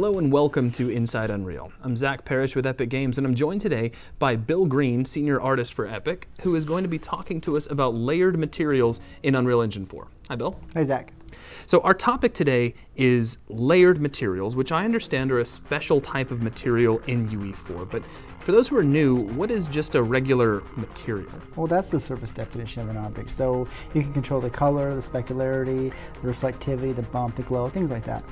Hello and welcome to Inside Unreal. I'm Zach Parrish with Epic Games, and I'm joined today by Bill Green, senior artist for Epic, who is going to be talking to us about layered materials in Unreal Engine 4. Hi, Bill. Hi, Zach. So, our topic today is layered materials, which I understand are a special type of material in UE4. But for those who are new, what is just a regular material? Well, that's the surface definition of an object. So, you can control the color, the specularity, the reflectivity, the bump, the glow, things like that.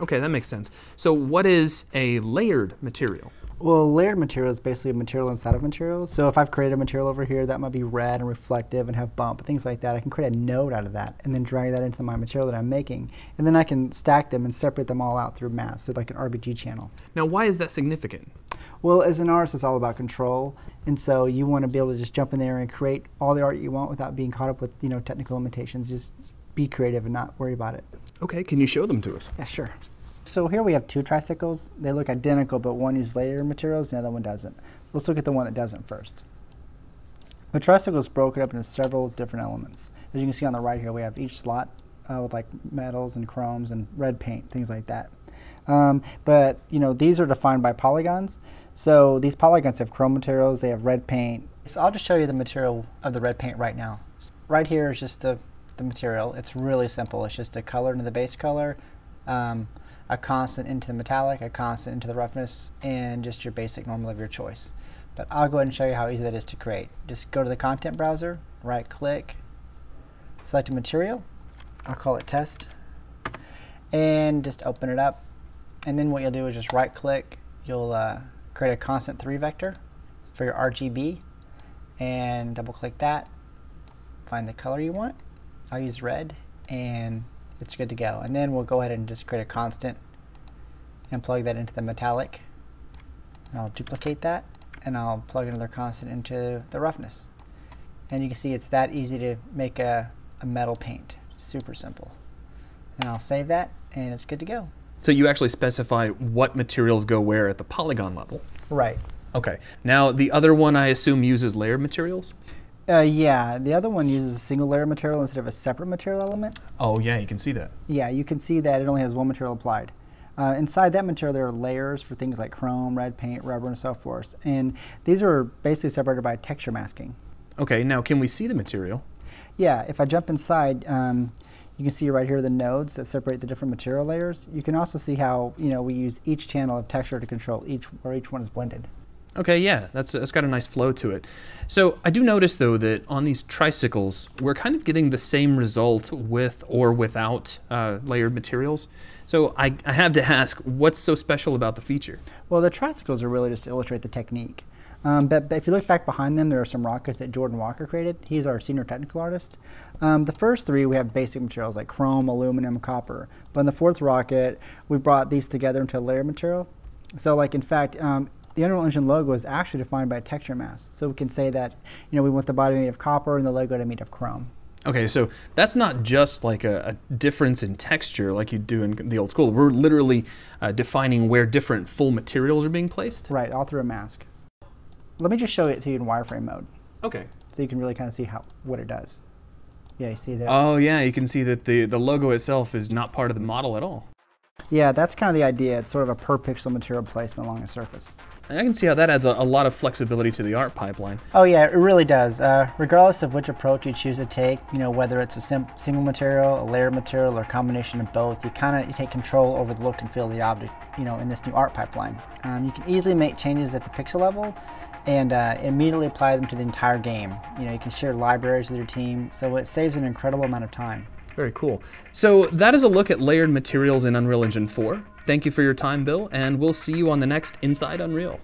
Okay, that makes sense. So what is a layered material? Well, layered material is basically a material inside of material. So if I've created a material over here that might be red and reflective and have bump things like that, I can create a node out of that and then drag that into my material that I'm making. And then I can stack them and separate them all out through mass, so like an RGB channel. Now, why is that significant? Well, as an artist, it's all about control. And so you want to be able to just jump in there and create all the art you want without being caught up with, you know, technical limitations. Just be creative and not worry about it. Okay, can you show them to us? Yeah, sure. So here we have two tricycles. They look identical, but one uses lighter materials, the other one doesn't. Let's look at the one that doesn't first. The tricycle is broken up into several different elements. As you can see on the right here, we have each slot uh, with like metals and chromes and red paint, things like that. Um, but you know, these are defined by polygons. So these polygons have chrome materials, they have red paint. So I'll just show you the material of the red paint right now. Right here is just a the material. It's really simple. It's just a color into the base color, um, a constant into the metallic, a constant into the roughness, and just your basic normal of your choice. But I'll go ahead and show you how easy that is to create. Just go to the content browser, right click, select a material, I'll call it test, and just open it up. And then what you'll do is just right click, you'll uh, create a constant 3 vector for your RGB, and double click that, find the color you want, I'll use red and it's good to go. And then we'll go ahead and just create a constant and plug that into the metallic. And I'll duplicate that and I'll plug another constant into the roughness. And you can see it's that easy to make a, a metal paint. Super simple. And I'll save that and it's good to go. So you actually specify what materials go where at the polygon level. Right. Okay. Now the other one I assume uses layered materials? Uh, yeah, the other one uses a single layer material instead of a separate material element. Oh yeah, you can see that. Yeah, you can see that it only has one material applied. Uh, inside that material, there are layers for things like chrome, red paint, rubber, and so forth. And these are basically separated by texture masking. Okay, now can we see the material? Yeah, if I jump inside, um, you can see right here the nodes that separate the different material layers. You can also see how you know we use each channel of texture to control each where each one is blended. Okay, yeah, that's that's got a nice flow to it. So I do notice though that on these tricycles, we're kind of getting the same result with or without uh, layered materials. So I, I have to ask, what's so special about the feature? Well, the tricycles are really just to illustrate the technique. Um, but, but, if you look back behind them, there are some rockets that Jordan Walker created. He's our senior technical artist. Um, the first three, we have basic materials like chrome, aluminum, copper. But in the fourth rocket, we brought these together into a layer material. So like in fact, um, the Unreal Engine logo is actually defined by a texture mask. So we can say that, you know, we want the body made of copper and the logo to be made of chrome. Okay, so that's not just like a, a, difference in texture like you do in the old school. We're literally uh, defining where different full materials are being placed. Right, all through a mask. Let me just show it to you in wireframe mode. Okay. So you can really kind of see how what it does. Yeah, you see that. Oh yeah, you can see that the the logo itself is not part of the model at all. Yeah, that's kind of the idea. It's sort of a per pixel material placement along a surface. I can see how that adds a, a, lot of flexibility to the art pipeline. Oh yeah, it really does. Uh, regardless of which approach you choose to take, you know whether it's a single material, a layered material, or a combination of both, you kind of take control over the look and feel of the object. You know, in this new art pipeline, um, you can easily make changes at the pixel level, and uh, immediately apply them to the entire game. You know, you can share libraries with your team, so it saves an incredible amount of time. Very cool. So that is a look at layered materials in Unreal Engine 4. Thank you for your time, Bill, and we'll see you on the next Inside Unreal.